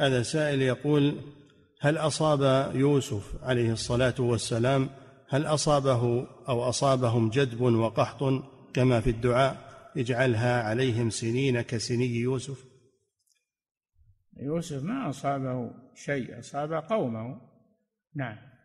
هذا سائل يقول هل أصاب يوسف عليه الصلاة والسلام هل أصابه أو أصابهم جدب وقحط كما في الدعاء اجعلها عليهم سنين كسني يوسف يوسف ما أصابه شيء أصاب قومه نعم